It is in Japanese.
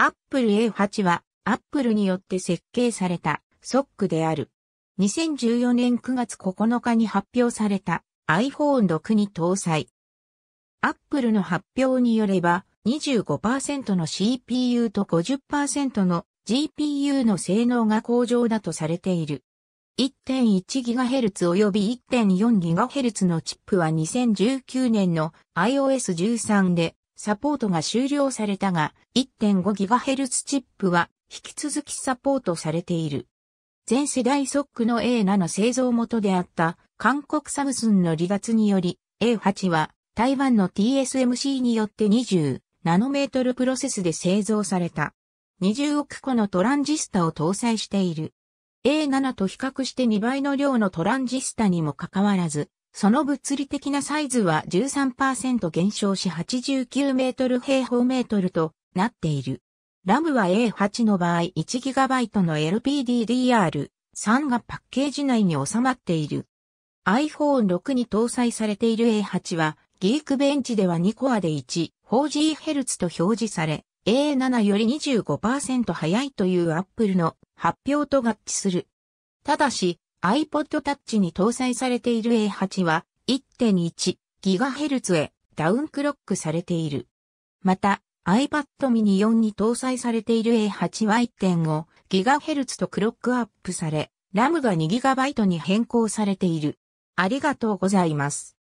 Apple A8 は Apple によって設計されたソックである。2014年9月9日に発表された iPhone6 に搭載。Apple の発表によれば25%の CPU と50%の GPU の性能が向上だとされている。1.1GHz 及び 1.4GHz のチップは2019年の iOS 13でサポートが終了されたが、1.5GHz チップは引き続きサポートされている。全世代ソックの A7 製造元であった韓国サムスンの離脱により A8 は台湾の TSMC によって20ナノメートルプロセスで製造された。20億個のトランジスタを搭載している。A7 と比較して2倍の量のトランジスタにもかかわらず、その物理的なサイズは13%減少し89メートル平方メートルとなっている。ラムは A8 の場合 1GB の LPDDR3 がパッケージ内に収まっている。iPhone6 に搭載されている A8 は、ギークベンチでは2コアで 1.4GHz と表示され、A7 より25%早いという Apple の発表と合致する。ただし、iPod Touch に搭載されている A8 は 1.1GHz へダウンクロックされている。また、iPad mini 4に搭載されている A8 は 1.5GHz とクロックアップされ、RAM が 2GB に変更されている。ありがとうございます。